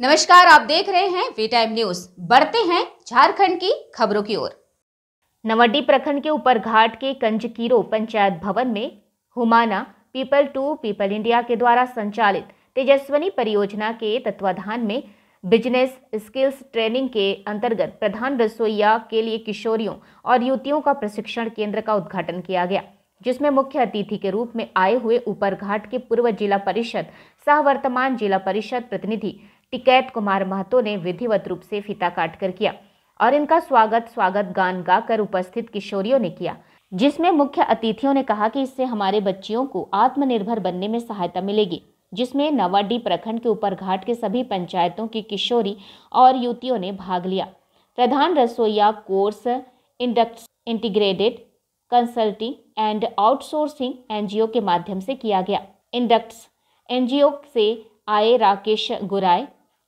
नमस्कार आप देख रहे हैं वी टाइम न्यूज बढ़ते हैं झारखंड की खबरों की ओर नवड्डी प्रखंड के ऊपर घाट के कंजकीरो पंचायत भवन में Humana people to people India के द्वारा संचालित तेजस्वनी परियोजना के तत्वाधान में बिजनेस स्किल्स ट्रेनिंग के अंतर्गत प्रधान रसोईया के लिए किशोरियों और युवतियों का प्रशिक्षण केंद्र का उद्घाटन किया गया जिसमें मुख्य अतिथि के रूप में आए हुए ऊपर घाट के पूर्व जिला परिषद सह वर्तमान जिला परिषद प्रतिनिधि टिकैत कुमार महतो ने विधिवत रूप से फीता काट कर किया और इनका स्वागत स्वागत गान गाकर उपस्थित किशोरियों ने किया जिसमें मुख्य अतिथियों ने कहा कि इससे हमारे बच्चियों को आत्मनिर्भर बनने में सहायता मिलेगी जिसमें नवाडी प्रखंड के ऊपर घाट के सभी पंचायतों की किशोरी और युवतियों ने भाग लिया प्रधान रसोईया course induct integrated consulting and outsourcing NGO के माध्यम से किया गया इंडक्ट्स एनजीओ से आए राकेश गुराय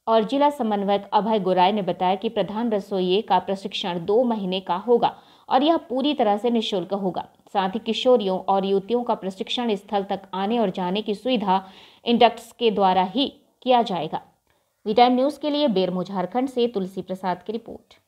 और जिला समन्वयक अभय गोराय ने बताया कि प्रधान रसोई का प्रशिक्षण दो महीने का होगा और यह पूरी तरह से निःशुल्क होगा साथ ही किशोरियों और युवतियों का प्रशिक्षण स्थल तक आने और जाने की सुविधा इंडक्ट्स के द्वारा ही किया जाएगा वी टाइम न्यूज़ के लिए बेरमो झारखंड से तुलसी प्रसाद की रिपोर्ट